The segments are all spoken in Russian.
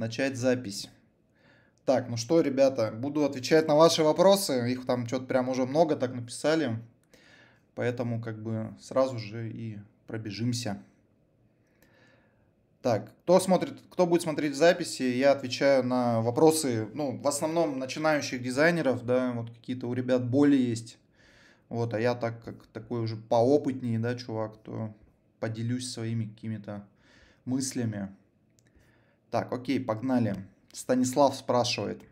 начать запись. Так, ну что, ребята, буду отвечать на ваши вопросы. Их там что-то прям уже много так написали. Поэтому как бы сразу же и пробежимся. Так, кто смотрит, кто будет смотреть записи, я отвечаю на вопросы, ну, в основном начинающих дизайнеров, да, вот какие-то у ребят боли есть. Вот, а я так как такой уже поопытнее, да, чувак, то поделюсь своими какими-то мыслями. Так, окей, погнали. Станислав спрашивает.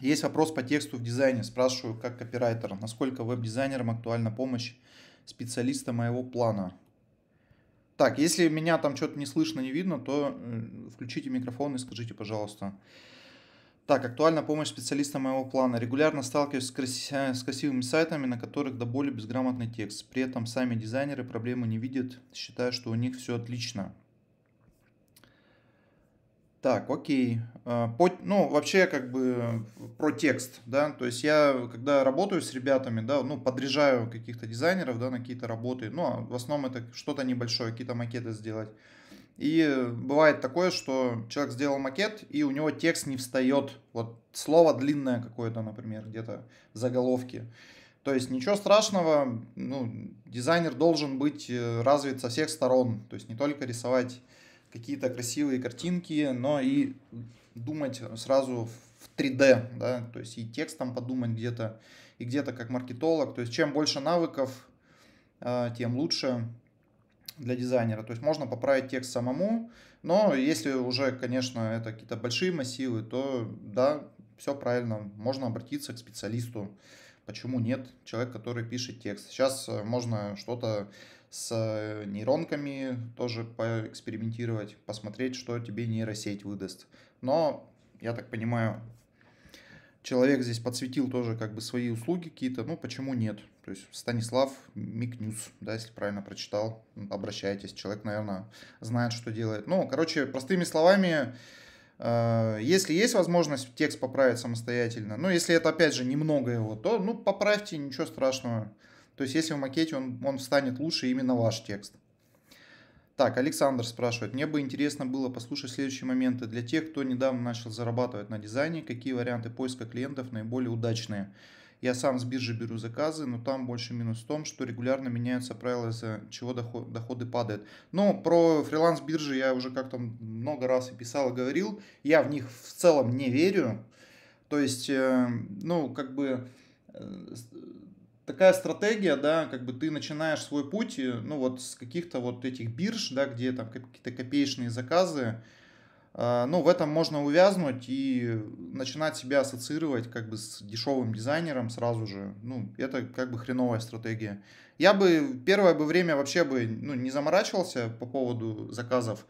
Есть вопрос по тексту в дизайне. Спрашиваю, как копирайтер, насколько веб-дизайнерам актуальна помощь специалиста моего плана? Так, если меня там что-то не слышно, не видно, то э, включите микрофон и скажите, пожалуйста. Так, актуальна помощь специалиста моего плана. Регулярно сталкиваюсь с, краси... с красивыми сайтами, на которых до боли безграмотный текст. При этом сами дизайнеры проблемы не видят, считая, что у них все отлично. Так, окей. А, по, ну, вообще, как бы, про текст, да, то есть я, когда работаю с ребятами, да, ну, подряжаю каких-то дизайнеров, да, на какие-то работы, ну, а в основном это что-то небольшое, какие-то макеты сделать. И э, бывает такое, что человек сделал макет, и у него текст не встает, вот слово длинное какое-то, например, где-то заголовки. То есть ничего страшного, ну, дизайнер должен быть э, развит со всех сторон, то есть не только рисовать какие-то красивые картинки, но и думать сразу в 3D, да, то есть и текстом подумать где-то, и где-то как маркетолог. То есть чем больше навыков, а, тем лучше для дизайнера. То есть можно поправить текст самому, но если уже, конечно, это какие-то большие массивы, то да, все правильно, можно обратиться к специалисту. Почему нет? Человек, который пишет текст. Сейчас э, можно что-то с э, нейронками тоже поэкспериментировать, посмотреть, что тебе нейросеть выдаст. Но, я так понимаю, человек здесь подсветил тоже как бы свои услуги какие-то, ну почему нет? То есть Станислав Микнюс, да, если правильно прочитал, обращайтесь, человек, наверное, знает, что делает. Ну, короче, простыми словами, э, если есть возможность текст поправить самостоятельно, ну, если это, опять же, немного его, то, ну, поправьте, ничего страшного. То есть, если в макете он, он станет лучше именно ваш текст. Так, Александр спрашивает, мне бы интересно было послушать следующие моменты. Для тех, кто недавно начал зарабатывать на дизайне, какие варианты поиска клиентов наиболее удачные? Я сам с биржи беру заказы, но там больше минус в том, что регулярно меняются правила, из-за чего доход, доходы падают. Но ну, про фриланс-биржи я уже как-то много раз и писал, и говорил. Я в них в целом не верю. То есть, э, ну, как бы э, такая стратегия, да, как бы ты начинаешь свой путь, э, ну вот с каких-то вот этих бирж, да, где там какие-то копеечные заказы, а, ну, в этом можно увязнуть и начинать себя ассоциировать как бы с дешевым дизайнером сразу же. Ну, это как бы хреновая стратегия. Я бы первое бы время вообще бы ну, не заморачивался по поводу заказов.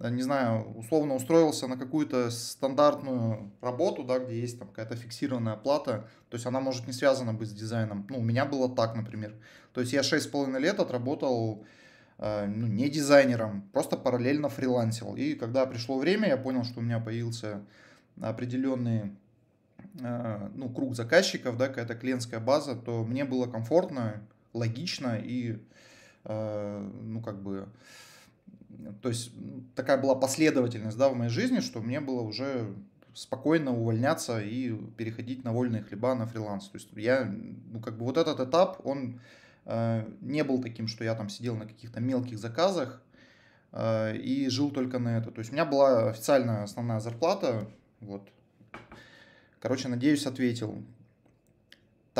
Э, не знаю, условно устроился на какую-то стандартную работу, да, где есть там какая-то фиксированная плата, то есть она может не связана быть с дизайном. Ну, у меня было так, например. То есть я шесть с половиной лет отработал э, ну, не дизайнером, просто параллельно фрилансил. И когда пришло время, я понял, что у меня появился определенный э, ну, круг заказчиков, да, какая-то клиентская база, то мне было комфортно, логично и, э, ну, как бы то есть такая была последовательность да, в моей жизни, что мне было уже спокойно увольняться и переходить на вольные хлеба, на фриланс. То есть я, ну как бы вот этот этап, он э, не был таким, что я там сидел на каких-то мелких заказах э, и жил только на это. То есть у меня была официальная основная зарплата, вот. Короче, надеюсь, ответил.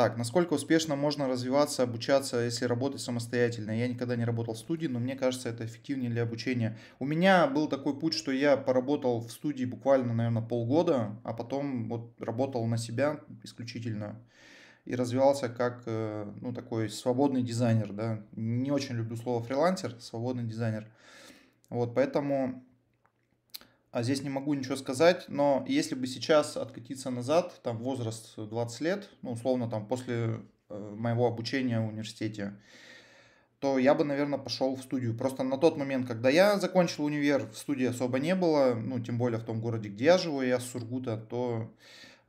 Так, насколько успешно можно развиваться, обучаться, если работать самостоятельно? Я никогда не работал в студии, но мне кажется, это эффективнее для обучения. У меня был такой путь, что я поработал в студии буквально, наверное, полгода, а потом вот работал на себя исключительно и развивался как э, ну, такой свободный дизайнер. Да? Не очень люблю слово фрилансер, свободный дизайнер. Вот, поэтому а здесь не могу ничего сказать, но если бы сейчас откатиться назад, там возраст 20 лет, ну, условно, там после э, моего обучения в университете, то я бы, наверное, пошел в студию. Просто на тот момент, когда я закончил универ, в студии особо не было, ну, тем более в том городе, где я живу, я с Сургута, то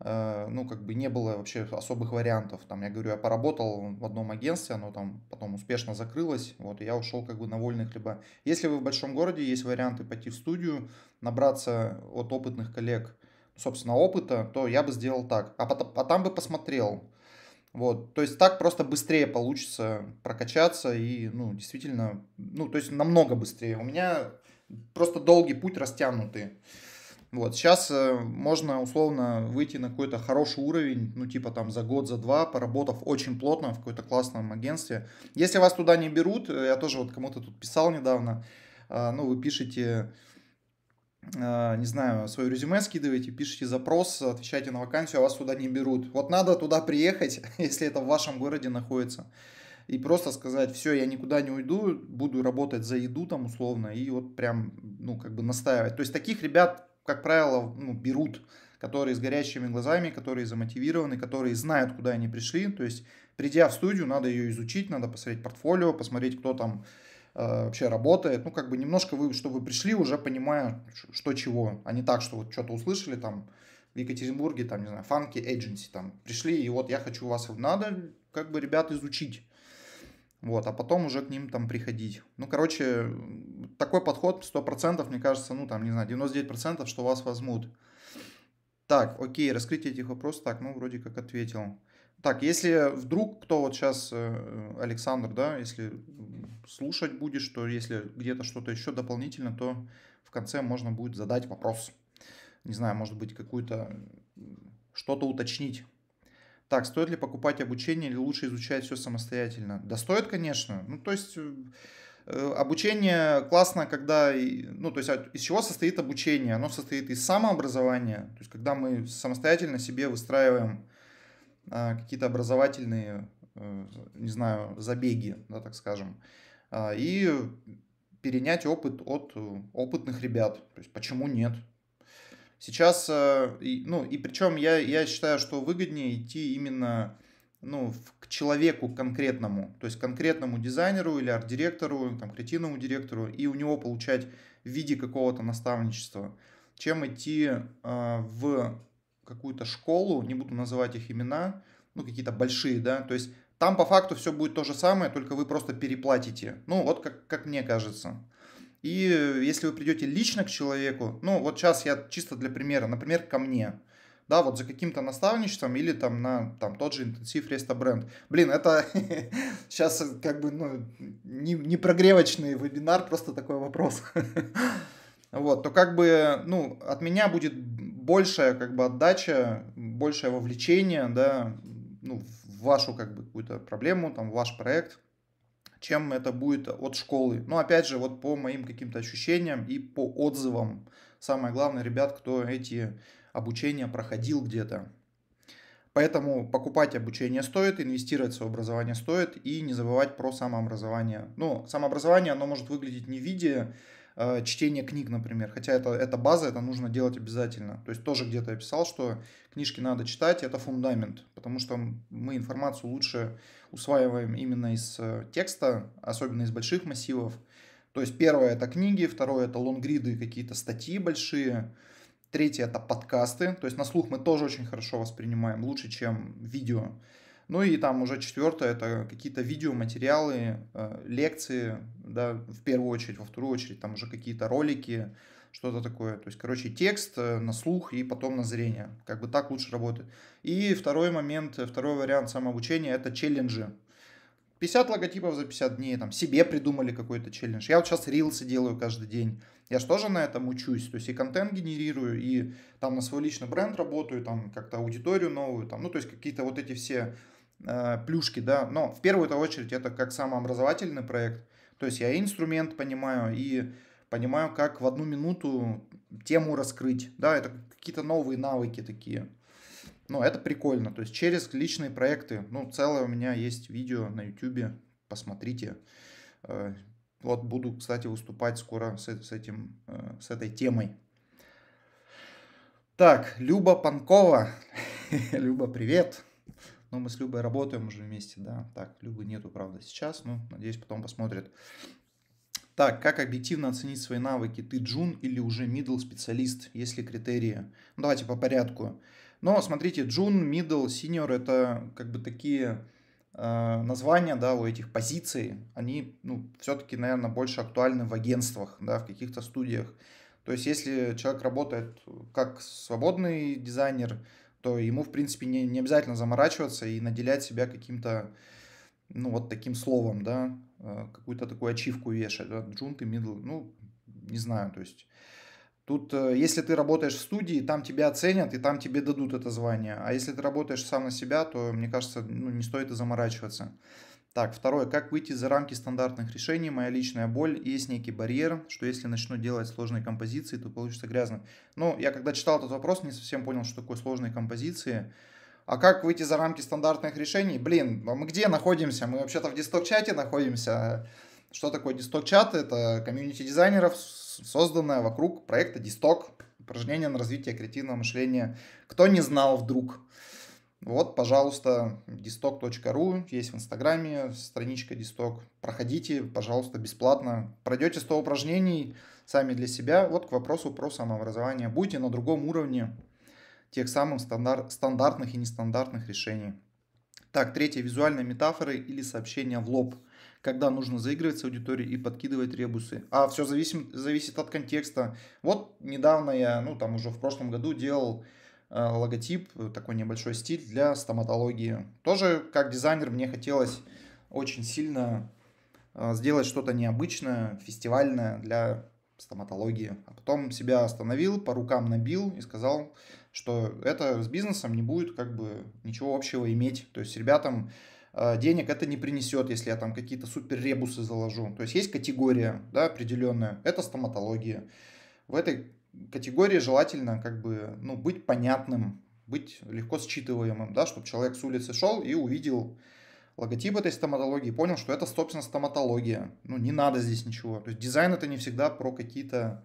Э, ну, как бы не было вообще особых вариантов. Там, я говорю, я поработал в одном агентстве, оно там потом успешно закрылось, вот, и я ушел как бы на вольных либо Если вы в большом городе, есть варианты пойти в студию, набраться от опытных коллег, собственно, опыта, то я бы сделал так. А, потом, а там бы посмотрел, вот, то есть так просто быстрее получится прокачаться и, ну, действительно, ну, то есть намного быстрее. У меня просто долгий путь растянутый. Вот, сейчас э, можно условно выйти на какой-то хороший уровень, ну типа там за год, за два, поработав очень плотно в какой-то классном агентстве. Если вас туда не берут, э, я тоже вот кому-то тут писал недавно, э, ну вы пишете, не знаю, свое резюме скидываете, пишите запрос, отвечаете на вакансию, а вас туда не берут. Вот надо туда приехать, если это в вашем городе находится и просто сказать, все, я никуда не уйду, буду работать за еду там условно, и вот прям, ну, как бы настаивать. То есть таких ребят как правило, ну, берут, которые с горящими глазами, которые замотивированы, которые знают, куда они пришли. То есть, придя в студию, надо ее изучить, надо посмотреть портфолио, посмотреть, кто там э, вообще работает. Ну, как бы немножко вы, чтобы вы пришли, уже понимая, что чего. А не так, что вот что-то услышали там в Екатеринбурге, там, не знаю, фанки, agency там пришли, и вот я хочу вас надо, как бы, ребят, изучить вот, а потом уже к ним там приходить. Ну, короче, такой подход 100%, мне кажется, ну, там, не знаю, 99%, что вас возьмут. Так, окей, раскрытие этих вопросов, так, ну, вроде как ответил. Так, если вдруг кто вот сейчас, э, Александр, да, если слушать будешь, то если где-то что-то еще дополнительно, то в конце можно будет задать вопрос. Не знаю, может быть, какую-то что-то уточнить. Так, стоит ли покупать обучение или лучше изучать все самостоятельно? Да стоит, конечно. Ну, то есть э, э, обучение классно, когда, ну, то есть а из чего состоит обучение? Оно состоит из самообразования, то есть когда мы самостоятельно себе выстраиваем а, какие-то образовательные, э, не знаю, забеги, да, так скажем, а, и перенять опыт от опытных ребят. То есть почему нет? Сейчас, э, ну, и причем я, я считаю, что выгоднее идти именно ну, к человеку конкретному, то есть конкретному дизайнеру или арт-директору, там, креативному директору, и у него получать в виде какого-то наставничества, чем идти э, в какую-то школу, не буду называть их имена, ну, какие-то большие, да, то есть там по факту все будет то же самое, только вы просто переплатите. Ну, вот как, как мне кажется. И э, если вы придете лично к человеку, ну вот сейчас я чисто для примера, например, ко мне, да, вот за каким-то наставничеством или там на там, тот же интенсив Реста Бренд. Блин, это сейчас э, как бы ну, не, не прогревочный вебинар, просто такой вопрос. вот, то как бы, ну, от меня будет большая как бы отдача, большее вовлечение, да, ну, в вашу как бы какую-то проблему, там, в ваш проект чем это будет от школы. Но опять же, вот по моим каким-то ощущениям и по отзывам, самое главное, ребят, кто эти обучения проходил где-то. Поэтому покупать обучение стоит, инвестировать в свое образование стоит и не забывать про самообразование. Ну, самообразование, оно может выглядеть не в виде э, чтение книг, например. Хотя это, это база, это нужно делать обязательно. То есть тоже где-то я писал, что книжки надо читать, это фундамент, потому что мы информацию лучше усваиваем именно из э, текста, особенно из больших массивов. То есть первое это книги, второе это лонгриды, какие-то статьи большие, третье это подкасты. То есть на слух мы тоже очень хорошо воспринимаем, лучше, чем видео. Ну и там уже четвертое, это какие-то видеоматериалы, э, лекции, да, в первую очередь, во вторую очередь, там уже какие-то ролики, что-то такое. То есть, короче, текст э, на слух и потом на зрение. Как бы так лучше работает. И второй момент, э, второй вариант самообучения – это челленджи. 50 логотипов за 50 дней, там, себе придумали какой-то челлендж. Я вот сейчас рилсы делаю каждый день. Я же тоже на этом учусь, то есть и контент генерирую, и там на свой личный бренд работаю, там как-то аудиторию новую, там, ну, то есть какие-то вот эти все Э, плюшки, да, но в первую очередь это как самообразовательный проект, то есть я инструмент понимаю и понимаю, как в одну минуту тему раскрыть, да, это какие-то новые навыки такие. Но это прикольно, то есть через личные проекты, ну, целое у меня есть видео на YouTube, посмотрите. Э, вот буду, кстати, выступать скоро с, с, этим, э, с этой темой. Так, Люба Панкова. Люба, привет. Но мы с Любой работаем уже вместе, да. Так, Любы нету, правда, сейчас, но надеюсь, потом посмотрит. Так, как объективно оценить свои навыки? Ты джун или уже мидл специалист? Есть ли критерии? Ну, давайте по порядку. Но смотрите, джун, мидл, синьор – это как бы такие э, названия, да, у этих позиций. Они, ну, все-таки, наверное, больше актуальны в агентствах, да, в каких-то студиях. То есть, если человек работает как свободный дизайнер – то ему, в принципе, не, не обязательно заморачиваться и наделять себя каким-то, ну, вот таким словом, да, э, какую-то такую ачивку вешать, да, джун мидл, ну, не знаю, то есть тут, э, если ты работаешь в студии, там тебя оценят и там тебе дадут это звание, а если ты работаешь сам на себя, то, мне кажется, ну, не стоит и заморачиваться. Так, второе. Как выйти за рамки стандартных решений? Моя личная боль. Есть некий барьер, что если начну делать сложные композиции, то получится грязно. Ну, я когда читал этот вопрос, не совсем понял, что такое сложные композиции. А как выйти за рамки стандартных решений? Блин, а мы где находимся? Мы вообще-то в дисток-чате находимся. Что такое дисток-чат? Это комьюнити дизайнеров, созданное вокруг проекта дисток. Упражнение на развитие креативного мышления. Кто не знал вдруг? Вот, пожалуйста, distok.ru, есть в Инстаграме страничка distok. Проходите, пожалуйста, бесплатно. Пройдете 100 упражнений сами для себя. Вот к вопросу про самообразование. Будьте на другом уровне тех самых стандар- стандартных и нестандартных решений. Так, третье, визуальные метафоры или сообщения в лоб. Когда нужно заигрывать с аудиторией и подкидывать ребусы. А все зависит, зависит от контекста. Вот недавно я, ну там уже в прошлом году делал Э, логотип, э, такой небольшой стиль для стоматологии. Тоже как дизайнер мне хотелось очень сильно э, сделать что-то необычное, фестивальное для стоматологии. А потом себя остановил, по рукам набил и сказал, что это с бизнесом не будет как бы ничего общего иметь. То есть ребятам денег это не принесет, если я там какие-то супер ребусы заложу. То есть есть категория да, определенная, это стоматология. В этой категории желательно как бы ну, быть понятным, быть легко считываемым, да, чтобы человек с улицы шел и увидел логотип этой стоматологии, понял, что это, собственно, стоматология. Ну, не надо здесь ничего. То есть дизайн это не всегда про какие-то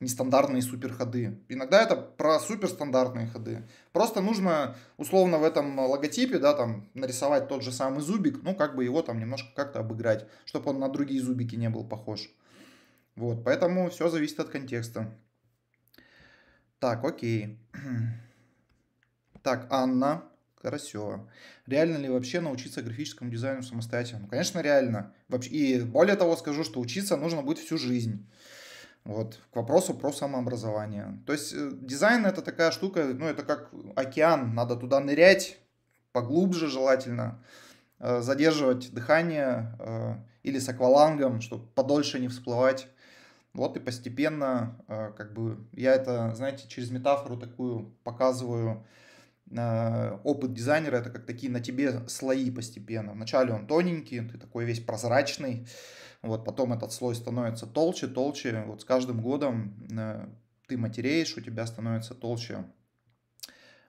нестандартные суперходы. Иногда это про суперстандартные ходы. Просто нужно условно в этом логотипе, да, там нарисовать тот же самый зубик, ну, как бы его там немножко как-то обыграть, чтобы он на другие зубики не был похож. Вот, поэтому все зависит от контекста. Так, окей. Так, Анна Карасева. Реально ли вообще научиться графическому дизайну самостоятельно? Ну, конечно, реально. И более того скажу, что учиться нужно будет всю жизнь. Вот, к вопросу про самообразование. То есть э, дизайн это такая штука, ну это как океан, надо туда нырять, поглубже желательно, э, задерживать дыхание э, или с аквалангом, чтобы подольше не всплывать. Вот и постепенно, а, как бы, я это, знаете, через метафору такую показываю, а, опыт дизайнера это как такие на тебе слои постепенно. Вначале он тоненький, ты такой весь прозрачный, вот потом этот слой становится толще, толще. Вот с каждым годом а, ты матереешь, у тебя становится толще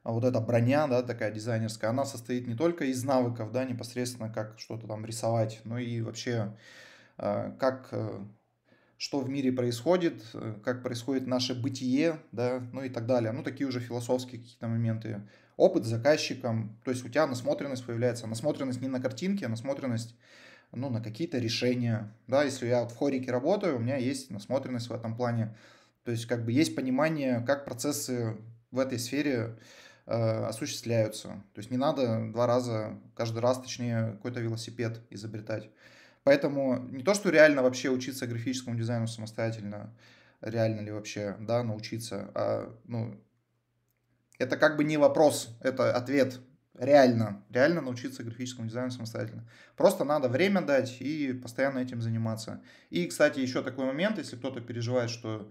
а вот эта броня, да, такая дизайнерская, она состоит не только из навыков, да, непосредственно как что-то там рисовать, но и вообще как что в мире происходит, э, как происходит наше бытие, да, ну и так далее. Ну, такие уже философские какие-то моменты. Опыт с заказчиком, то есть у тебя насмотренность появляется. Насмотренность не на картинки, а насмотренность ну, на какие-то решения. Да, если я в хорике работаю, у меня есть насмотренность в этом плане. То есть как бы есть понимание, как процессы в этой сфере э, осуществляются. То есть не надо два раза, каждый раз, точнее, какой-то велосипед изобретать. Поэтому не то, что реально вообще учиться графическому дизайну самостоятельно, реально ли вообще, да, научиться, а, ну, это как бы не вопрос, это ответ. Реально, реально научиться графическому дизайну самостоятельно. Просто надо время дать и постоянно этим заниматься. И, кстати, еще такой момент, если кто-то переживает, что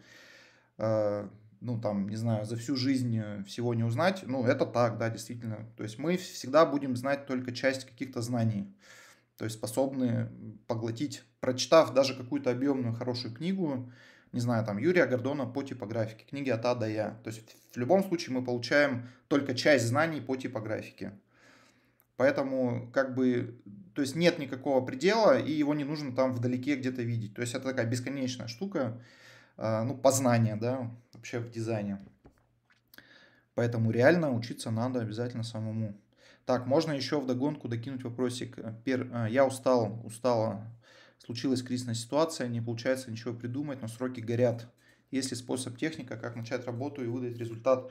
э, ну, там, не знаю, за всю жизнь э, всего не узнать, ну, это так, да, действительно. То есть мы всегда будем знать только часть каких-то знаний то есть способны поглотить, прочитав даже какую-то объемную хорошую книгу, не знаю, там Юрия Гордона по типографике, книги от А до Я. То есть в любом случае мы получаем только часть знаний по типографике. Поэтому как бы, то есть нет никакого предела, и его не нужно там вдалеке где-то видеть. То есть это такая бесконечная штука, а, ну, познание, да, вообще в дизайне. Поэтому реально учиться надо обязательно самому. Так, можно еще вдогонку докинуть вопросик. Пер, э, я устал, устала. Случилась кризисная ситуация, не получается ничего придумать, но сроки горят. Есть ли способ техника, как начать работу и выдать результат?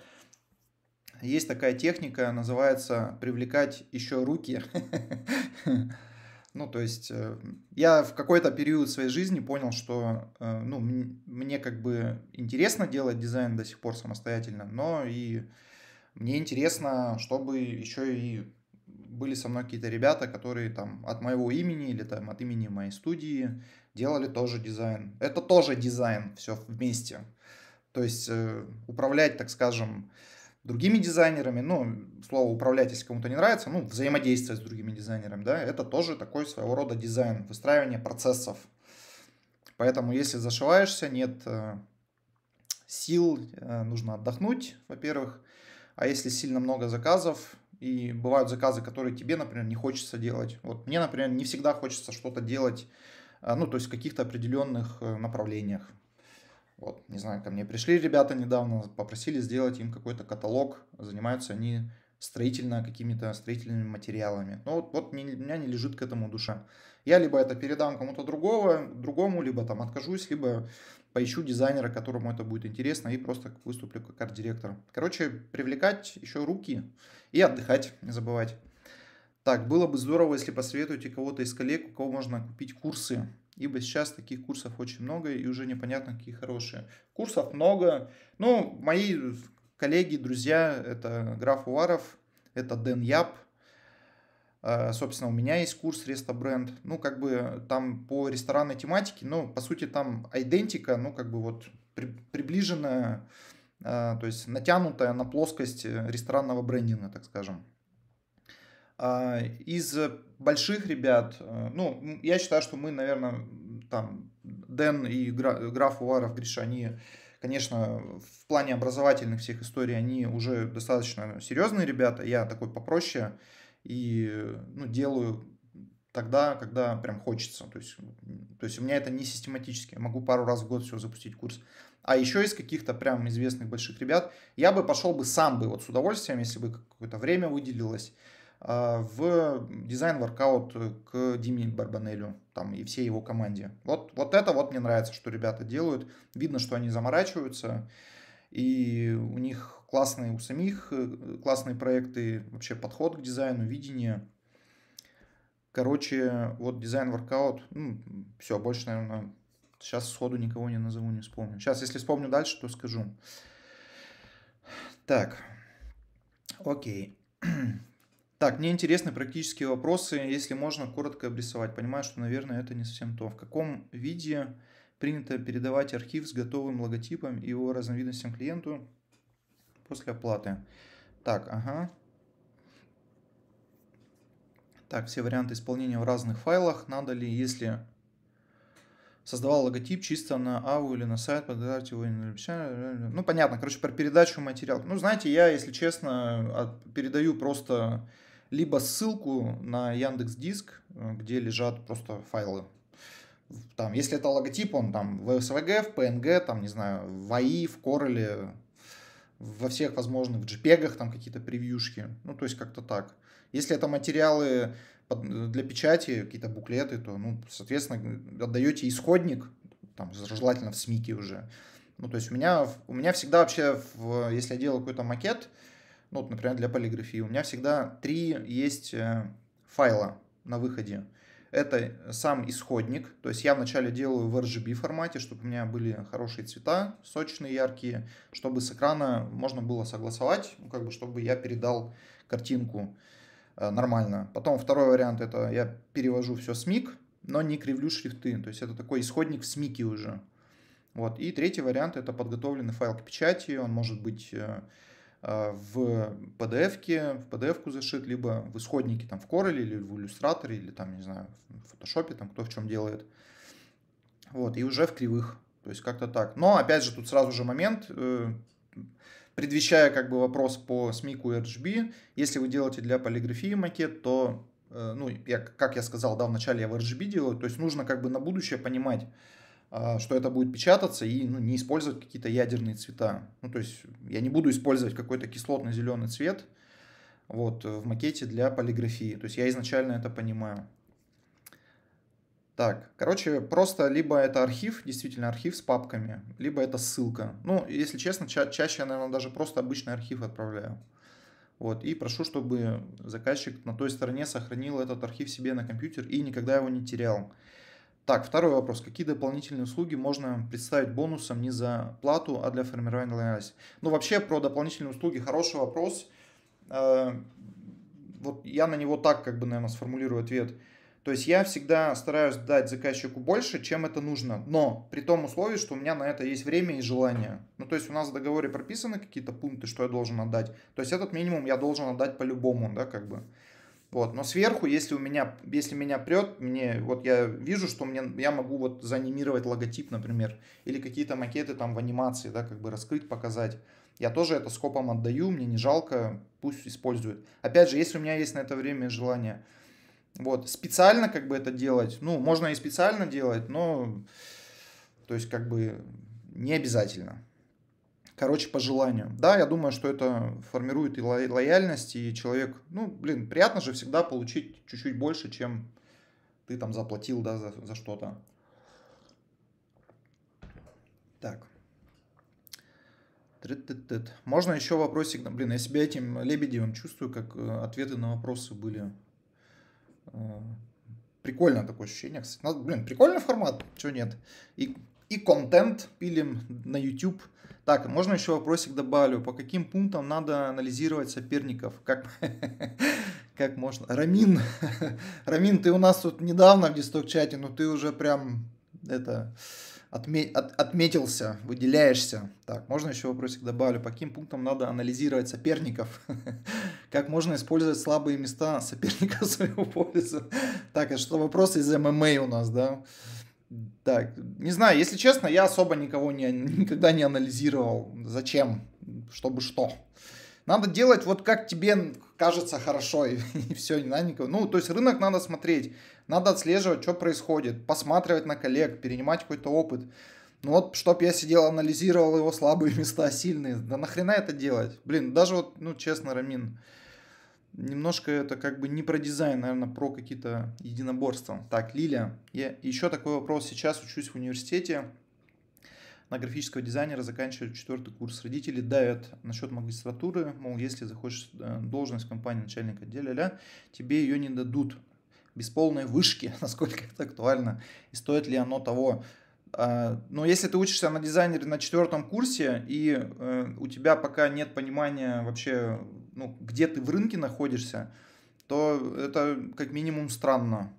Есть такая техника, называется привлекать еще руки. Ну, то есть э, я в какой-то период своей жизни понял, что э, ну, мне как бы интересно делать дизайн до сих пор самостоятельно, но и мне интересно, чтобы еще и были со мной какие-то ребята, которые там от моего имени или там от имени моей студии делали тоже дизайн. Это тоже дизайн, все вместе. То есть э, управлять, так скажем, другими дизайнерами, ну, слово управлять, если кому-то не нравится, ну, взаимодействовать с другими дизайнерами, да, это тоже такой своего рода дизайн, выстраивание процессов. Поэтому, если зашиваешься, нет э, сил, э, нужно отдохнуть, во-первых, а если сильно много заказов, и бывают заказы, которые тебе, например, не хочется делать. Вот мне, например, не всегда хочется что-то делать, а, ну, то есть в каких-то определенных э, направлениях. Вот, не знаю, ко мне пришли ребята недавно, попросили сделать им какой-то каталог, занимаются они строительно какими-то строительными материалами. ну вот, вот мне, у меня не лежит к этому душа. Я либо это передам кому-то другого, другому, либо там откажусь, либо поищу дизайнера, которому это будет интересно, и просто выступлю как арт директор Короче, привлекать еще руки и отдыхать, не забывать. Так, было бы здорово, если посоветуете кого-то из коллег, у кого можно купить курсы, ибо сейчас таких курсов очень много и уже непонятно, какие хорошие. Курсов много. Ну, мои коллеги, друзья, это Граф Уваров, это Дэн Яп, Э, собственно, у меня есть курс Рестобренд. Ну, как бы там по ресторанной тематике, но ну, по сути, там идентика, ну, как бы вот при, приближенная, э, то есть натянутая на плоскость э, ресторанного брендинга, так скажем. Из больших ребят, ну, я считаю, что мы, наверное, там, Дэн и Граф Уваров, Гриша, они, конечно, в плане образовательных всех историй, они уже достаточно серьезные ребята, я такой попроще, и э, ну, делаю тогда, когда прям хочется. То есть, то есть у меня это не систематически. Я могу пару раз в год все запустить курс. А еще из каких-то прям известных больших ребят я бы пошел бы сам бы вот с удовольствием, если бы какое-то время выделилось а, в дизайн-воркаут к Диме Барбанелю там, и всей его команде. Вот, вот это вот мне нравится, что ребята делают. Видно, что они заморачиваются, и у них классные у самих, э, классные проекты, вообще подход к дизайну, видение. Короче, вот дизайн воркаут, ну, все, больше, наверное, сейчас сходу никого не назову, не вспомню. Сейчас, если вспомню дальше, то скажу. Так, окей. Так, мне интересны практические вопросы, если можно коротко обрисовать. Понимаю, что, наверное, это не совсем то. В каком виде принято передавать архив с готовым логотипом и его разновидностям клиенту? после оплаты. Так, ага. Так, все варианты исполнения в разных файлах. Надо ли, если создавал логотип чисто на АУ или на сайт, подать его э, э, э. Ну, понятно, короче, про передачу материала. Ну, знаете, я, если честно, а, передаю просто либо ссылку на Яндекс Диск, где лежат просто файлы. Там, если это логотип, он там в SVG, в PNG, там, не знаю, в AI, а в Corel, во всех возможных JPEG там какие-то превьюшки, ну, то есть как-то так. Если это материалы для печати, какие-то буклеты, то, ну, соответственно, отдаете исходник, там, желательно в смике уже. Ну, то есть у меня, у меня всегда вообще, в, если я делал какой-то макет, ну, вот, например, для полиграфии, у меня всегда три есть э, файла на выходе. Это э, сам исходник, то есть я вначале делаю в RGB формате, чтобы у меня были хорошие цвета, сочные, яркие, чтобы с экрана можно было согласовать, ну, как бы чтобы я передал картинку э, нормально. Потом второй вариант это я перевожу все с MIG, но не кривлю шрифты, то есть это такой исходник в смике уже. Вот. И третий вариант это подготовленный файл к печати, он может быть э, Э, в PDF, в PDF зашит, либо в исходнике, там, в Corel или в Illustrator или там, не знаю, в Photoshop, там, кто в чем делает. Вот, и уже в кривых. То есть как-то так. Но, опять же, тут сразу же момент, э, предвещая как бы вопрос по смику RGB, если вы делаете для полиграфии макет, то, э, ну, я, как я сказал, да, вначале я в RGB делаю, то есть нужно как бы на будущее понимать, а, что это будет печататься и ну, не использовать какие-то ядерные цвета. Ну, то есть я не буду использовать какой-то кислотно-зеленый цвет вот, э, в макете для полиграфии. То есть я изначально это понимаю. Так, короче, просто либо это архив, действительно архив с папками, либо это ссылка. Ну, если честно, ча- чаще я, наверное, даже просто обычный архив отправляю. Вот, и прошу, чтобы заказчик на той стороне сохранил этот архив себе на компьютер и никогда его не терял. Так, второй вопрос. Какие дополнительные услуги можно представить бонусом не за плату, а для формирования лояльности? Ну, вообще, про дополнительные услуги хороший вопрос. Э, вот я на него так, как бы, наверное, сформулирую ответ. То есть я всегда стараюсь дать заказчику больше, чем это нужно, но при том условии, что у меня на это есть время и желание. Ну, то есть у нас в договоре прописаны какие-то пункты, что я должен отдать. То есть этот минимум я должен отдать по-любому, да, как бы. Вот. Но сверху, если у меня, если меня прет, мне, вот я вижу, что мне, я могу вот заанимировать логотип, например, или какие-то макеты там в анимации, да, как бы раскрыть, показать. Я тоже это скопом отдаю, мне не жалко, пусть используют. Опять же, если у меня есть на это время желание. Вот, специально как бы это делать, ну, можно и специально делать, но, то есть, как бы, не обязательно короче, по желанию. Да, я думаю, что это формирует и ло- лояльность, и человек, ну, блин, приятно же всегда получить чуть-чуть больше, чем ты там заплатил, да, за, за что-то. Так. Можно еще вопросик, блин, я себя этим Лебедевым чувствую, как э, ответы на вопросы были. Э, Прикольно такое ощущение, кстати. Блин, прикольный формат, чего нет. И, и контент пилим на YouTube так, можно еще вопросик добавлю. По каким пунктам надо анализировать соперников? Как, как можно? Рамин, Рамин, ты у нас тут недавно в дисток-чате, но ты уже прям это отме, от, отметился, выделяешься. Так, можно еще вопросик добавлю. По каким пунктам надо анализировать соперников? Как можно использовать слабые места соперника в свою пользу? Так, это а что вопросы из ММА у нас, да? Да, не знаю, если честно, я особо никого не, никогда не анализировал. Зачем? Чтобы что? Надо делать вот как тебе кажется хорошо, и, и все, не надо никого. Ну, то есть рынок надо смотреть, надо отслеживать, что происходит, посматривать на коллег, перенимать какой-то опыт. Ну вот, чтоб я сидел, анализировал его слабые места, сильные. Да нахрена это делать? Блин, даже вот, ну честно, Рамин, немножко это как бы не про дизайн, наверное, про какие-то единоборства. Так, Лилия, я еще такой вопрос. Сейчас учусь в университете на графического дизайнера, заканчиваю четвертый курс. Родители давят насчет магистратуры, мол, если захочешь э, должность в компании начальника ля, тебе ее не дадут. Без полной вышки, насколько это актуально, и стоит ли оно того. А, но если ты учишься на дизайнере на четвертом курсе, и э, у тебя пока нет понимания вообще ну, где ты в рынке находишься, то это как минимум странно.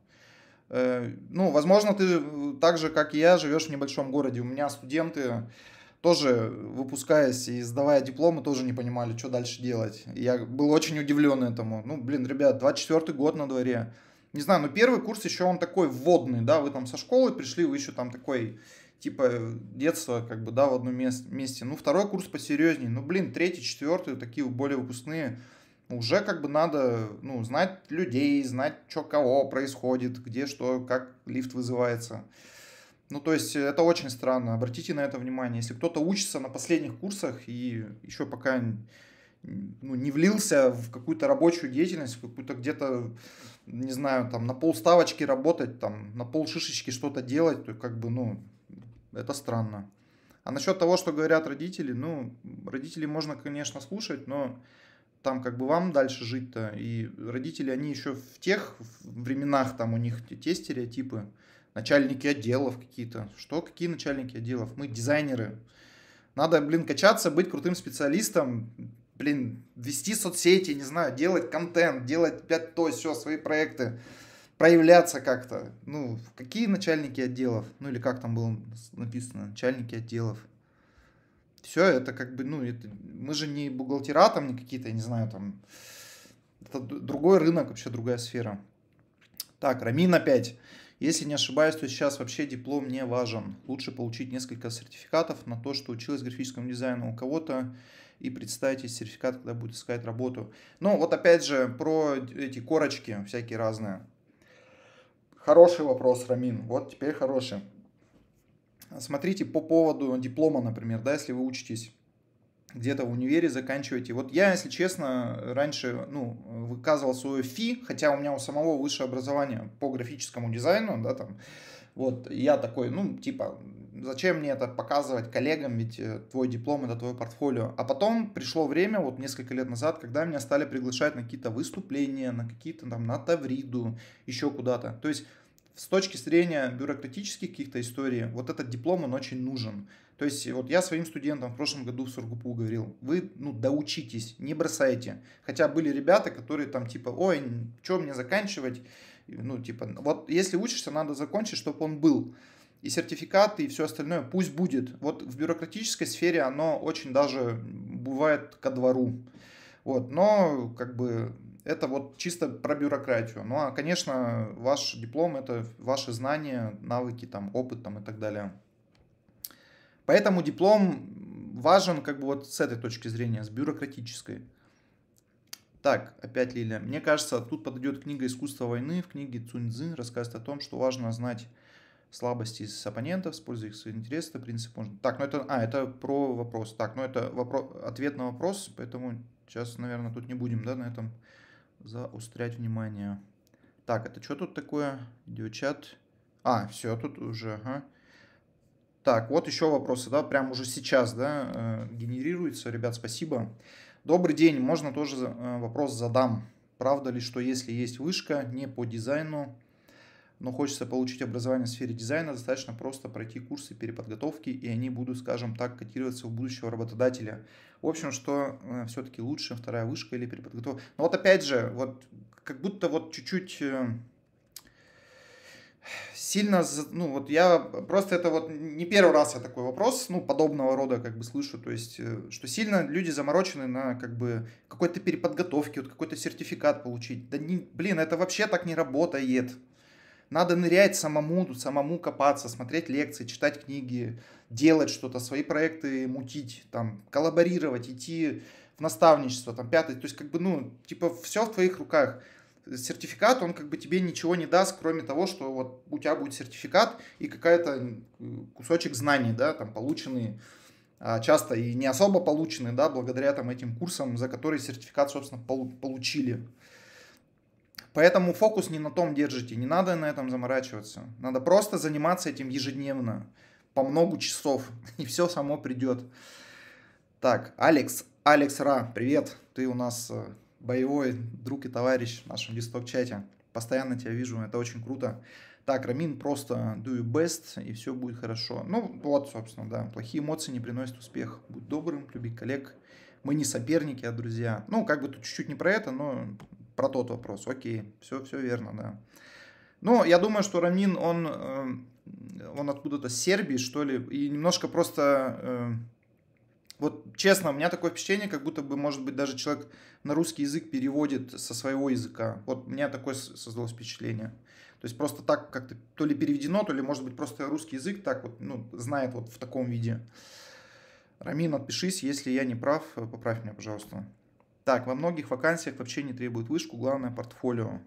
Э, ну, возможно, ты так же, как и я, живешь в небольшом городе. У меня студенты тоже, выпускаясь и сдавая дипломы, тоже не понимали, что дальше делать. я был очень удивлен этому. Ну, блин, ребят, 24-й год на дворе. Не знаю, но ну, первый курс еще он такой вводный, да, вы там со школы пришли, вы еще там такой типа детство, как бы, да, в одном месте. Ну, второй курс посерьезнее. Ну, блин, третий, четвертый, такие более выпускные. Уже как бы надо, ну, знать людей, знать, что кого происходит, где что, как лифт вызывается. Ну, то есть это очень странно. Обратите на это внимание. Если кто-то учится на последних курсах и еще пока ну, не влился в какую-то рабочую деятельность, в какую-то где-то, не знаю, там на полставочки работать, там на полшишечки что-то делать, то как бы, ну, это странно. А насчет того, что говорят родители, ну, родителей можно, конечно, слушать, но там как бы вам дальше жить-то. И родители, они еще в тех временах, там у них те стереотипы, начальники отделов какие-то. Что, какие начальники отделов? Мы дизайнеры. Надо, блин, качаться, быть крутым специалистом, блин, вести соцсети, не знаю, делать контент, делать пять то, все, свои проекты проявляться как-то. Ну, какие начальники отделов? Ну, или как там было написано? Начальники отделов. Все это как бы, ну, это, мы же не бухгалтера там, не какие-то, я не знаю, там... Это другой рынок, вообще другая сфера. Так, Рамин опять. Если не ошибаюсь, то сейчас вообще диплом не важен. Лучше получить несколько сертификатов на то, что училась графическому дизайну у кого-то, и представить сертификат, когда будет искать работу. Ну, вот опять же, про эти корочки всякие разные. Хороший вопрос, Рамин. Вот теперь хороший. Смотрите, по поводу диплома, например, да, если вы учитесь где-то в универе заканчиваете. Вот я, если честно, раньше ну, выказывал свое фи, хотя у меня у самого высшее образование по графическому дизайну, да, там, вот, я такой, ну, типа, зачем мне это показывать коллегам, ведь э, твой диплом это твое портфолио. А потом пришло время, вот несколько лет назад, когда меня стали приглашать на какие-то выступления, на какие-то там, на Тавриду, еще куда-то. То есть с точки зрения бюрократических каких-то историй, вот этот диплом, он очень нужен. То есть вот я своим студентам в прошлом году в Сургупу говорил, вы ну доучитесь, не бросайте. Хотя были ребята, которые там типа, ой, что мне заканчивать, ну типа, вот если учишься, надо закончить, чтобы он был и сертификаты, и все остальное, пусть будет. Вот в бюрократической сфере оно очень даже бывает ко двору. Вот, но как бы это вот чисто про бюрократию. Ну а, конечно, ваш диплом – это ваши знания, навыки, там, опыт там, и так далее. Поэтому диплом важен как бы вот с этой точки зрения, с бюрократической. Так, опять Лилия. Мне кажется, тут подойдет книга «Искусство войны». В книге Цуньцзы рассказывает о том, что важно знать слабости с оппонентов, используя их свои интересы, это принцип можно. Так, ну это, а, это про вопрос. Так, ну это вопрос, ответ на вопрос, поэтому сейчас, наверное, тут не будем, да, на этом заострять внимание. Так, это что тут такое? Видеочат. А, все, тут уже, ага. Так, вот еще вопросы, да, прямо уже сейчас, да, э, генерируется. Ребят, спасибо. Добрый день, можно тоже э, вопрос задам. Правда ли, что если есть вышка не по дизайну, но хочется получить образование в сфере дизайна, достаточно просто пройти курсы переподготовки, и они будут, скажем так, котироваться у будущего работодателя. В общем, что э, все-таки лучше вторая вышка или переподготовка. Но вот опять же, вот как будто вот чуть-чуть э, сильно, ну вот я просто это вот не первый раз я такой вопрос, ну подобного рода как бы слышу, то есть э, что сильно люди заморочены на как бы какой-то переподготовке, вот какой-то сертификат получить. Да не, блин, это вообще так не работает. Надо нырять самому, самому копаться, смотреть лекции, читать книги, делать что-то, свои проекты мутить, там, коллаборировать, идти в наставничество, там, пятый, то есть, как бы, ну, типа, все в твоих руках. Сертификат, он как бы тебе ничего не даст, кроме того, что вот у тебя будет сертификат и какая-то э, кусочек знаний, да, там, полученные а, часто и не особо полученные, да, благодаря там этим курсам, за которые сертификат, собственно, получили. Поэтому фокус не на том держите, не надо на этом заморачиваться. Надо просто заниматься этим ежедневно, по много часов, и все само придет. Так, Алекс, Алекс Ра, привет, ты у нас э, боевой друг и товарищ в нашем листок чате Постоянно тебя вижу, это очень круто. Так, Рамин, просто do your best, и все будет хорошо. Ну, вот, собственно, да, плохие эмоции не приносят успех. Будь добрым, люби коллег. Мы не соперники, а друзья. Ну, как бы тут чуть-чуть не про это, но про тот вопрос. Окей, все, все верно, да. Но ну, я думаю, что Рамнин, он, э, он откуда-то с Сербии, что ли, и немножко просто... Э, вот честно, у меня такое впечатление, как будто бы, может быть, даже человек на русский язык переводит со своего языка. Вот у меня такое создалось впечатление. То есть просто так как-то то ли переведено, то ли, может быть, просто русский язык так вот, ну, знает вот в таком виде. Рамин, отпишись, если я не прав, поправь меня, пожалуйста. Так, во многих вакансиях вообще не требует вышку, главное портфолио.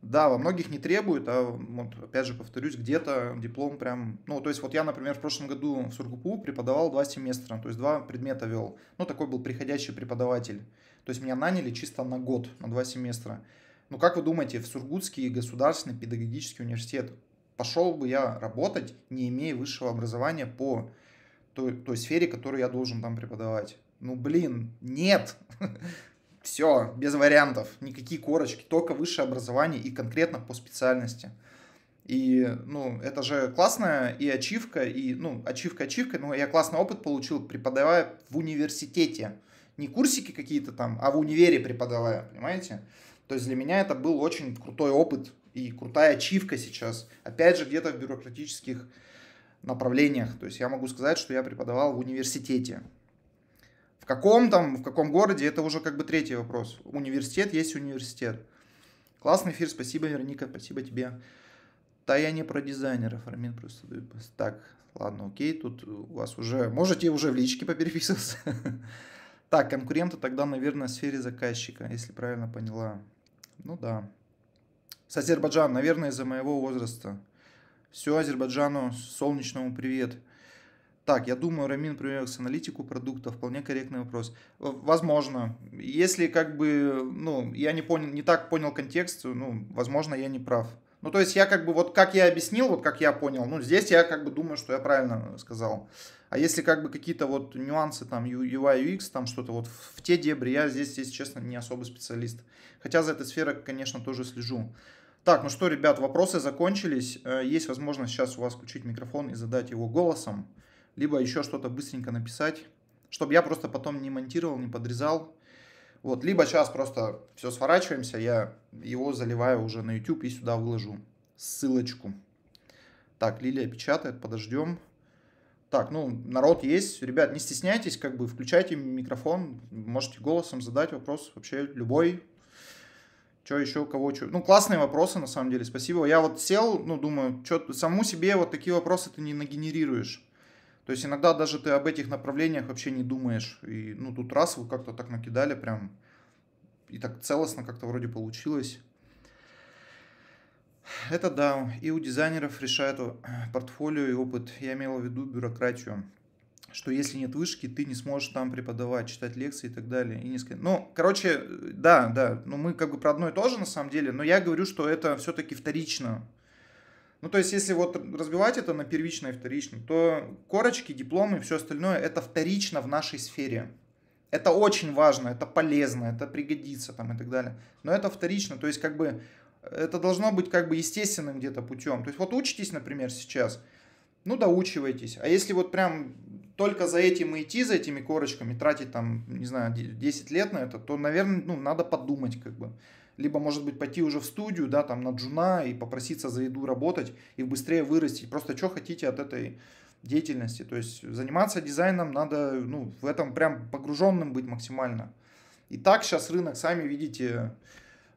Да, во многих не требует, а вот, опять же повторюсь, где-то диплом прям... Ну, то есть вот я, например, в прошлом году в Сургупу преподавал два семестра, то есть два предмета вел. Ну, такой был приходящий преподаватель. То есть меня наняли чисто на год, на два семестра. Ну, как вы думаете, в Сургутский государственный педагогический университет пошел бы я работать, не имея высшего образования по той, той сфере, которую я должен там преподавать? Ну, блин, нет. Все, без вариантов, никакие корочки, только высшее образование и конкретно по специальности. И, ну, это же классная и ачивка, и, ну, ачивка ачивка, но я классный опыт получил, преподавая в университете. Не курсики какие-то там, а в универе преподавая, понимаете? То есть для меня это был очень крутой опыт и крутая ачивка сейчас. Опять же, где-то в бюрократических направлениях. То есть я могу сказать, что я преподавал в университете каком там, в каком городе, это уже как бы третий вопрос. Университет есть университет. Классный эфир, спасибо, Вероника, спасибо тебе. Да я не про дизайнеров, Армин просто дает. Так, ладно, окей, тут у вас уже... Можете уже в личке попереписываться. Так, конкуренты тогда, наверное, в сфере заказчика, если правильно поняла. Ну да. С Азербайджан, наверное, из-за моего возраста. Все, Азербайджану солнечному привет. Привет. Так, я думаю, Рамин с аналитику продукта. Вполне корректный вопрос. Э, возможно. Если как бы, ну, я не понял, не так понял контекст, ну, возможно, я не прав. Ну, то есть я как бы, вот как я объяснил, вот как я понял, ну, здесь я как бы думаю, что я правильно сказал. А если как бы какие-то вот нюансы там UI, UX, там что-то вот в те дебри, я здесь, если честно, не особо специалист. Хотя за этой сферой, конечно, тоже слежу. Так, ну что, ребят, вопросы закончились. Э, есть возможность сейчас у вас включить микрофон и задать его голосом либо еще что-то быстренько написать, чтобы я просто потом не монтировал, не подрезал. Вот, либо сейчас просто все сворачиваемся, я его заливаю уже на YouTube и сюда выложу ссылочку. Так, Лилия печатает, подождем. Так, ну, народ есть. Ребят, не стесняйтесь, как бы включайте микрофон, можете голосом задать вопрос вообще любой. Что еще, кого, что. Ну, классные вопросы, на самом деле, спасибо. Я вот сел, ну, думаю, что саму себе вот такие вопросы ты не нагенерируешь. То есть иногда даже ты об этих направлениях вообще не думаешь. И, ну, тут раз вы как-то так накидали прям, и так целостно как-то вроде получилось. Это да, и у дизайнеров решает э, портфолио и опыт. Я имела в виду бюрократию, что если нет вышки, ты не сможешь там преподавать, читать лекции и так далее. И не сказать. Ну, короче, э, да, да, ну мы как бы про одно и то же на самом деле, но я говорю, что это все-таки вторично. Ну, то есть, если вот разбивать это на первичное и вторичное, то корочки, дипломы и все остальное – это вторично в нашей сфере. Это очень важно, это полезно, это пригодится там и так далее. Но это вторично, то есть, как бы, это должно быть как бы естественным где-то путем. То есть, вот учитесь, например, сейчас, ну, доучивайтесь. А если вот прям только за этим и идти, за этими корочками, тратить там, не знаю, 10 лет на это, то, наверное, ну, надо подумать как бы либо, может быть, пойти уже в студию, да, там, на джуна и попроситься за еду работать и быстрее вырастить. Просто что хотите от этой деятельности. То есть заниматься дизайном надо, ну, в этом прям погруженным быть максимально. И так сейчас рынок, сами видите,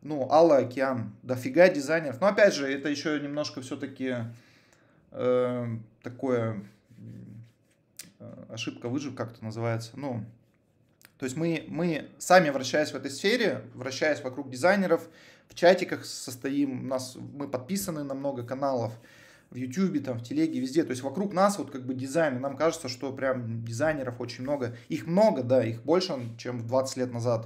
ну, Алла Океан, дофига дизайнеров. Но опять же, это еще немножко все-таки э, такое э, ошибка выжив, как это называется. Ну, то есть мы, мы сами, вращаясь в этой сфере, вращаясь вокруг дизайнеров, в чатиках состоим, у нас, мы подписаны на много каналов, в Ютубе, там, в Телеге, везде. То есть вокруг нас вот как бы дизайн. И нам кажется, что прям дизайнеров очень много. Их много, да, их больше, чем 20 лет назад.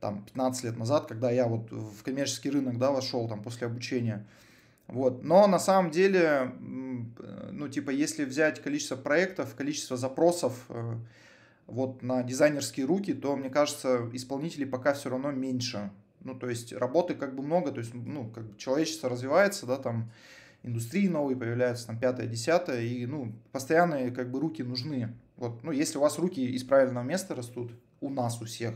Там, 15 лет назад, когда я вот в коммерческий рынок, да, вошел там после обучения. Вот. Но на самом деле, э, ну, типа, если взять количество проектов, количество запросов, э, вот на дизайнерские руки, то, мне кажется, исполнителей пока все равно меньше. Ну, то есть работы как бы много, то есть, ну, как бы человечество развивается, да, там индустрии новые появляются, там пятое, десятое, и, ну, постоянные как бы руки нужны. Вот, ну, если у вас руки из правильного места растут, у нас у всех,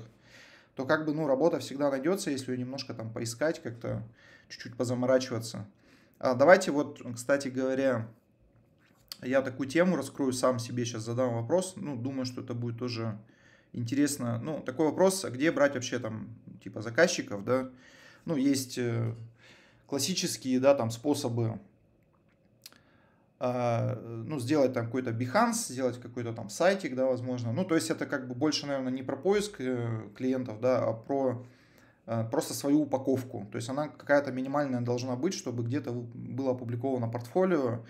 то как бы, ну, работа всегда найдется, если ее немножко там поискать, как-то чуть-чуть позаморачиваться. А давайте вот, кстати говоря, я такую тему раскрою, сам себе сейчас задам вопрос. Ну, думаю, что это будет тоже интересно. Ну, такой вопрос, а где брать вообще там, типа, заказчиков, да? Ну, есть э, классические, да, там, способы, а, ну, сделать там какой-то Behance, сделать какой-то там сайтик, да, возможно. Ну, то есть это как бы больше, наверное, не про поиск э, клиентов, да, а про э, просто свою упаковку. То есть она какая-то минимальная должна быть, чтобы где-то было опубликовано портфолио,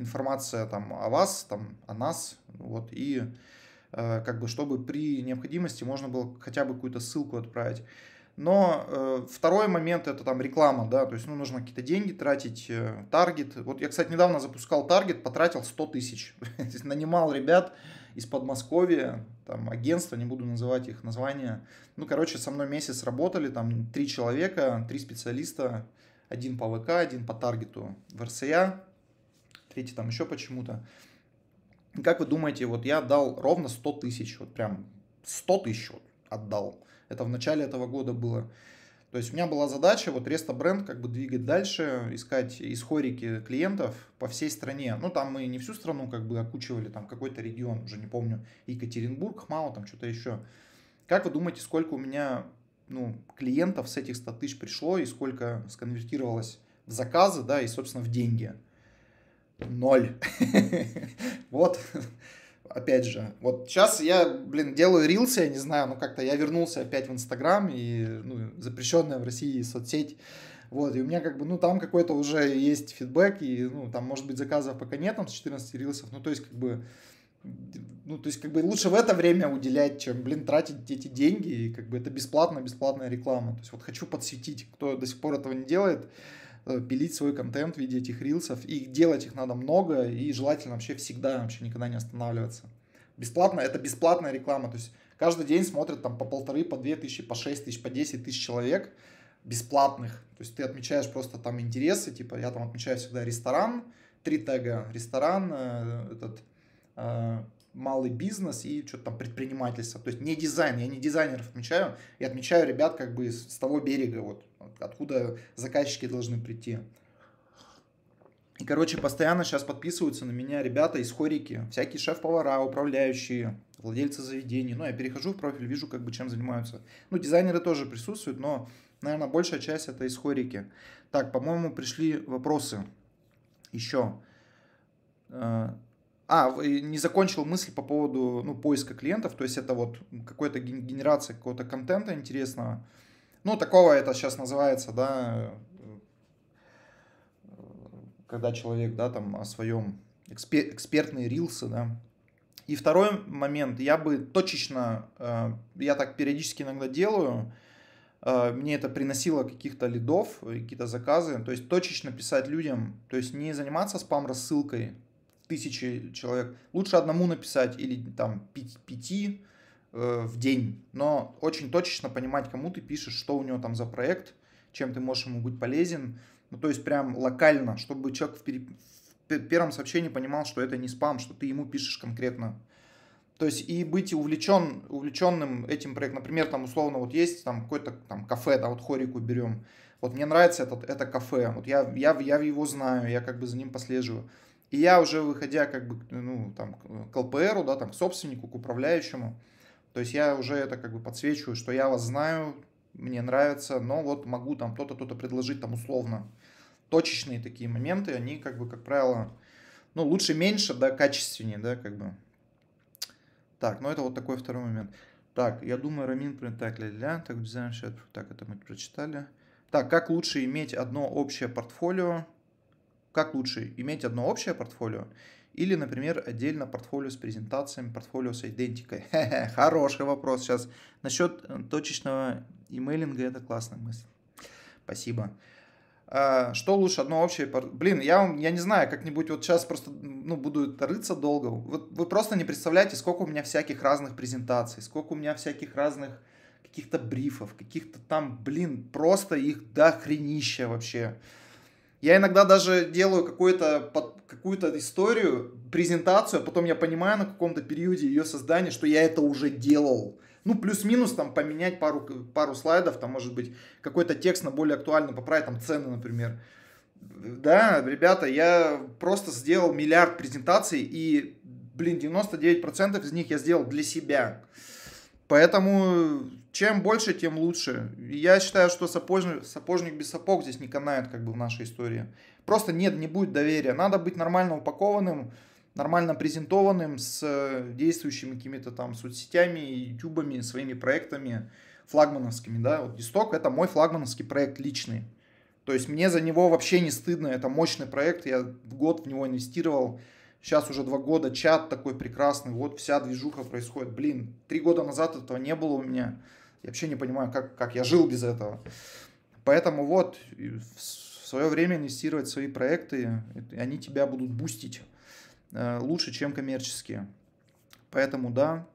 информация там о вас, там о нас, вот, и э, как бы чтобы при необходимости можно было хотя бы какую-то ссылку отправить. Но э, второй момент это там реклама, да, то есть ну нужно какие-то деньги тратить, э, Вот я, кстати, недавно запускал таргет, потратил 100 тысяч. Нанимал ребят из Подмосковья, там агентство не буду называть их названия. Ну, короче, со мной месяц работали, там три человека, три специалиста, один по ВК, один по таргету в РСЯ третий там еще почему-то. Как вы думаете, вот я дал ровно 100 тысяч, вот прям 100 тысяч вот отдал. Это в начале этого года было. То есть у меня была задача вот Реста бренд как бы двигать дальше, искать исхорики клиентов по всей стране. Ну, там мы не всю страну как бы окучивали, там какой-то регион, уже не помню, Екатеринбург, Хмао, там что-то еще. Как вы думаете, сколько у меня ну, клиентов с этих 100 тысяч пришло и сколько сконвертировалось в заказы, да, и, собственно, в деньги? Ноль. Вот. Опять же, вот сейчас я, блин, делаю рилсы, я не знаю, ну как-то я вернулся опять в Инстаграм и ну, запрещенная в России соцсеть. Вот, и у меня как бы, ну, там какой-то уже есть фидбэк, и, ну, там, может быть, заказов пока нет, там, с 14 рилсов, ну, то есть, как бы, ну, то есть, как бы, лучше в это время уделять, чем, блин, тратить эти деньги, и, как бы, это бесплатно, бесплатная реклама. То есть, вот хочу подсветить, кто до сих пор этого не делает, Э, пилить свой контент в виде этих рилсов. И делать их надо много, и желательно вообще всегда, вообще никогда не останавливаться. Бесплатно, это бесплатная реклама. То есть каждый день смотрят там по полторы, по две тысячи, по шесть тысяч, по десять тысяч человек бесплатных. То есть ты отмечаешь просто там интересы, типа я там отмечаю всегда ресторан, три тега, ресторан, э, этот, э, малый бизнес и что-то там предпринимательство. То есть не дизайн, я не дизайнеров отмечаю, я отмечаю ребят как бы с того берега, вот откуда заказчики должны прийти. И, короче, постоянно сейчас подписываются на меня ребята из хорики, всякие шеф-повара, управляющие, владельцы заведений. Ну, я перехожу в профиль, вижу, как бы чем занимаются. Ну, дизайнеры тоже присутствуют, но, наверное, большая часть это из хорики. Так, по-моему, пришли вопросы еще. Э, а, не закончил мысль по поводу ну, поиска клиентов, то есть это вот какая то генерация какого-то контента интересного. Ну, такого это сейчас называется, да, э, когда человек, да, там о своем экспер, экспертные рилсы, да. И второй момент, я бы точечно, э, я так периодически иногда делаю, э, мне это приносило каких-то лидов, какие-то заказы, то есть точечно писать людям, то есть не заниматься спам-рассылкой, тысячи человек. Лучше одному написать или там пяти, пяти э, в день, но очень точечно понимать, кому ты пишешь, что у него там за проект, чем ты можешь ему быть полезен. Ну, то есть прям локально, чтобы человек в, пере... в первом сообщении понимал, что это не спам, что ты ему пишешь конкретно. То есть и быть увлечен, увлеченным этим проектом. Например, там условно вот есть там какое-то там кафе, да, вот хорику берем. Вот мне нравится этот, это кафе, вот я, я, я его знаю, я как бы за ним послеживаю и я уже выходя как бы, ну, там, э, к ЛПРу, да, там, к собственнику, к управляющему, то есть я уже это как бы подсвечиваю, что я вас знаю, мне нравится, но вот могу там кто то кто то предложить там условно. Точечные такие моменты, они как бы, как правило, ну, лучше меньше, да, качественнее, да, как бы. Так, ну это вот такой второй момент. Так, я думаю, Рамин, так, ля-ля, так, дизайн, так, это мы прочитали. Так, как лучше иметь одно общее портфолио, как лучше, иметь одно общее портфолио или, например, отдельно портфолио с презентациями, портфолио с идентикой? хороший вопрос сейчас. Насчет э, точечного имейлинга это классная мысль. Спасибо. А, что лучше, одно общее... Блин, я вам, я не знаю, как-нибудь вот сейчас просто, ну, буду рыться долго. Вот вы просто не представляете, сколько у меня всяких разных презентаций, сколько у меня всяких разных каких-то брифов, каких-то там, блин, просто их дохренища вообще. Я иногда даже делаю какую-то какую историю, презентацию, а потом я понимаю на каком-то периоде ее создания, что я это уже делал. Ну, плюс-минус там поменять пару, пару слайдов, там, может быть, какой-то текст на более актуальный поправить, там, цены, например. Да, ребята, я просто сделал миллиард презентаций, и, блин, 99% из них я сделал для себя. Поэтому чем больше, тем лучше. Я считаю, что сапожник, сапожник без сапог здесь не канает, как бы в нашей истории. Просто нет, не будет доверия. Надо быть нормально упакованным, нормально презентованным с э, действующими какими-то там соцсетями, ютубами, своими проектами флагмановскими, да. Вот Дисток это мой флагмановский проект личный. То есть мне за него вообще не стыдно, это мощный проект, я год в него инвестировал, сейчас уже два года, чат такой прекрасный, вот вся движуха происходит. Блин, три года назад этого не было у меня вообще не понимаю, как, как я жил без этого. Поэтому вот, в свое время инвестировать в свои проекты, они тебя будут бустить э, лучше, чем коммерческие. Поэтому да,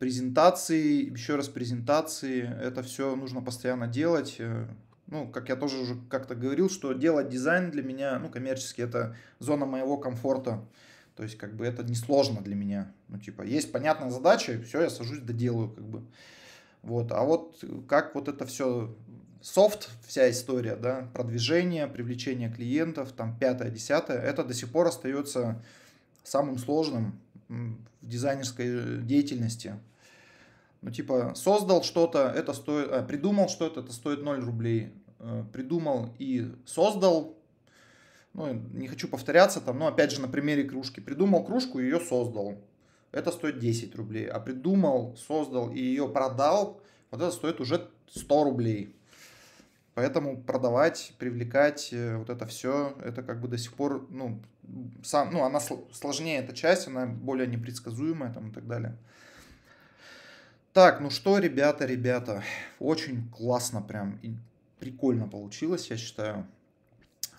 презентации, еще раз презентации, это все нужно постоянно делать. Э, ну, как я тоже уже как-то говорил, что делать дизайн для меня, ну, коммерчески это зона моего комфорта. То есть, как бы это несложно для меня. Ну, типа, есть понятная задача, и все, я сажусь, доделаю, как бы. Вот. А вот э, как вот это все софт, вся история, да, продвижение, привлечение клиентов, там, пятое, десятое, это до сих пор остается самым сложным в дизайнерской деятельности. Ну, типа, создал что-то, это стоит, а, придумал что-то, это стоит 0 рублей. Э, придумал и создал, ну, не хочу повторяться там, но опять же на примере кружки. Придумал кружку, ее создал это стоит 10 рублей, а придумал, создал и ее продал, вот это стоит уже 100 рублей. Поэтому продавать, привлекать, э, вот это все, это как бы до сих пор, ну, сам, ну, она сложнее эта часть, она более непредсказуемая там и так далее. Так, ну что, ребята, ребята, очень классно прям и прикольно получилось, я считаю.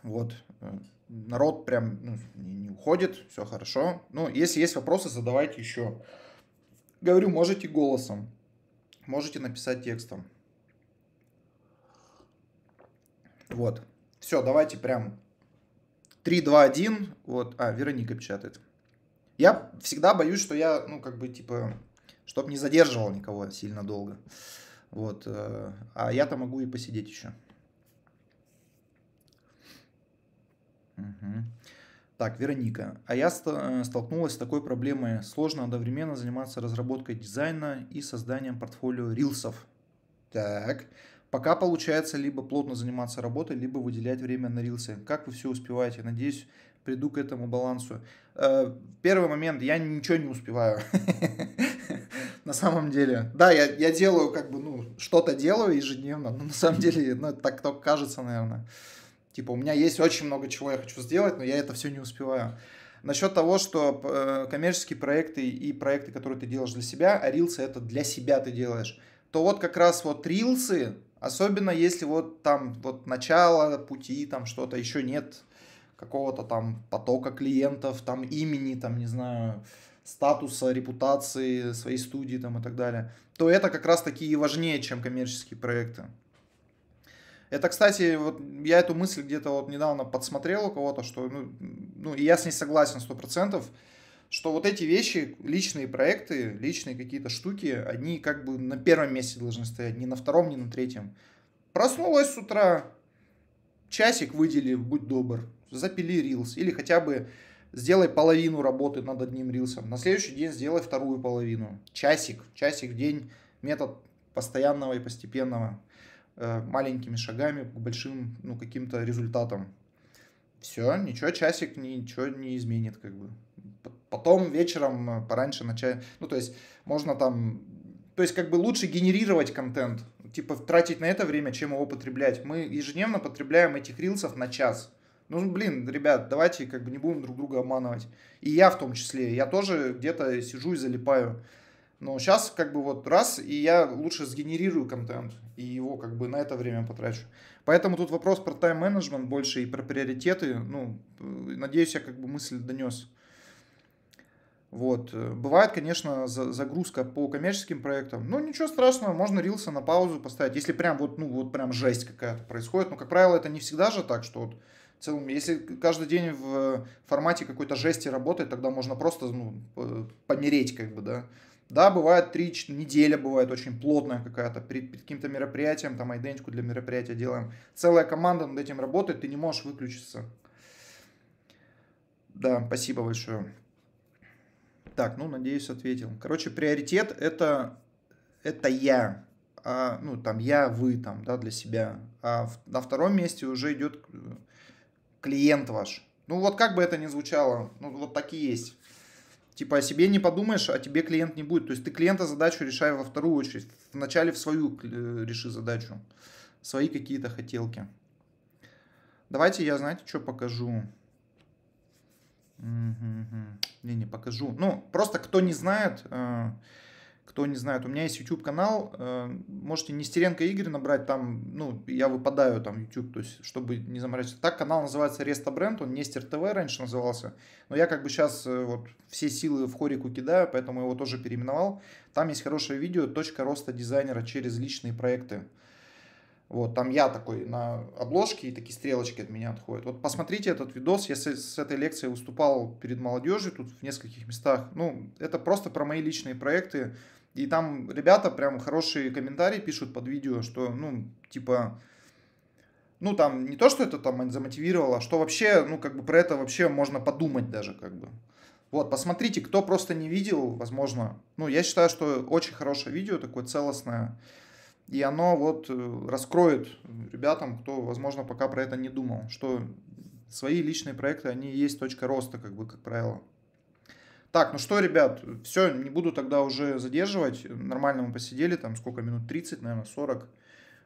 Вот, э, народ прям ну, не уходит, все хорошо. Ну, если есть вопросы, задавайте еще. Говорю, можете голосом, можете написать текстом. Вот. Все, давайте прям 3, 2, 1. Вот. А, Вероника печатает. Я всегда боюсь, что я, ну, как бы, типа, чтобы не задерживал никого сильно долго. Вот. Э, а я-то могу и посидеть еще. Угу. Так, Вероника. А я э, столкнулась с такой проблемой. Сложно одновременно заниматься разработкой дизайна и созданием портфолио рилсов. Так. Пока получается либо плотно заниматься работой, либо выделять время на рилсы. Как вы все успеваете? Надеюсь, приду к этому балансу. Э, первый момент, я ничего не успеваю. На самом деле. Да, я, я делаю как бы, ну, что-то делаю ежедневно, но на самом деле, ну, так только кажется, наверное. Типа, у меня есть очень много чего я хочу сделать, но я это все не успеваю. Насчет того, что э, коммерческие проекты и проекты, которые ты делаешь для себя, а рилсы это для себя ты делаешь, то вот как раз вот рилсы, особенно если вот там вот начало пути, там что-то еще нет, какого-то там потока клиентов, там имени, там не знаю, статуса, репутации своей студии там и так далее, то это как раз таки и важнее, чем коммерческие проекты. Это, кстати, вот я эту мысль где-то вот недавно подсмотрел у кого-то, что, ну, ну я с ней согласен сто процентов, что вот эти вещи, личные проекты, личные какие-то штуки, они как бы на первом месте должны стоять, не на втором, не на третьем. Проснулась с утра, часик выдели, будь добр, запили рилс, или хотя бы сделай половину работы над одним рилсом, на следующий день сделай вторую половину, часик, часик в день, метод постоянного и постепенного Э, маленькими шагами к большим, ну, каким-то результатам. Все, ничего, часик ничего не изменит, как бы. Потом вечером э, пораньше начать, ну, то есть можно там, то есть как бы лучше генерировать контент, типа тратить на это время, чем его потреблять. Мы ежедневно потребляем этих рилсов на час. Ну, блин, ребят, давайте как бы не будем друг друга обманывать. И я в том числе, я тоже где-то сижу и залипаю. Но сейчас как бы вот раз, и я лучше сгенерирую контент и его как бы на это время потрачу. Поэтому тут вопрос про тайм-менеджмент больше и про приоритеты. Ну, э, надеюсь, я как бы мысль донес. Вот. Бывает, конечно, загрузка по коммерческим проектам. Ну, ничего страшного, можно рилса на паузу поставить, если прям вот, ну, вот прям жесть какая-то происходит. Но, как правило, это не всегда же так, что вот в целом, если каждый день в э, формате какой-то жести работает, тогда можно просто ну, э, помереть, как бы, да. Да, бывает 3 неделя, бывает очень плотная какая-то, перед, перед каким-то мероприятием, там айдентику для мероприятия делаем. Целая команда над этим работает, ты не можешь выключиться. Да, спасибо большое. Так, ну, надеюсь, ответил. Короче, приоритет это, это я. А, ну, там, я, вы, там, да, для себя. А в, на втором месте уже идет э, клиент ваш. Ну, вот как бы это ни звучало, ну, вот такие есть. Типа о себе не подумаешь, а тебе клиент не будет. То есть ты клиента задачу решай во вторую очередь. Вначале в свою э, реши задачу. Свои какие-то хотелки. Давайте я, знаете, что покажу. Угу, Не, не покажу. Ну, просто кто не знает, э, кто не знает, у меня есть YouTube канал, э, можете Нестеренко Игорь набрать, там, ну, я выпадаю там YouTube, то есть, чтобы не заморачиваться. Так канал называется Реста Бренд, он Нестер ТВ раньше назывался, но я как бы сейчас э, вот все силы в хорику кидаю, поэтому его тоже переименовал. Там есть хорошее видео «Точка роста дизайнера через личные проекты». Вот, там я такой на обложке, и такие стрелочки от меня отходят. Вот посмотрите этот видос, я с, с этой лекцией выступал перед молодежью тут в нескольких местах. Ну, это просто про мои личные проекты, и там ребята прям хорошие комментарии пишут под видео, что, ну, типа, ну, там, не то, что это там замотивировало, а что вообще, ну, как бы про это вообще можно подумать даже, как бы. Вот, посмотрите, кто просто не видел, возможно, ну, я считаю, что очень хорошее видео, такое целостное, и оно вот э, раскроет ребятам, кто, возможно, пока про это не думал, что свои личные проекты, они есть точка роста, как бы, как правило. Так, ну что, ребят, все, не буду тогда уже задерживать. Нормально мы посидели, там сколько минут, 30, наверное, 40.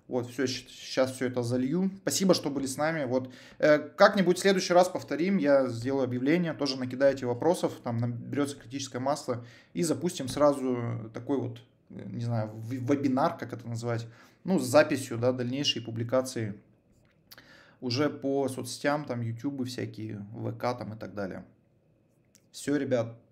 Вот, все, сейчас все это залью. Спасибо, что были с нами. Вот, э, как-нибудь в следующий раз повторим, я сделаю объявление, тоже накидайте вопросов, там наберется критическое масло, и запустим сразу такой вот, э, не знаю, вебинар, как это назвать, ну, с записью, да, дальнейшей публикации уже по соцсетям, там, YouTube всякие, ВК там и так далее. Все, ребят,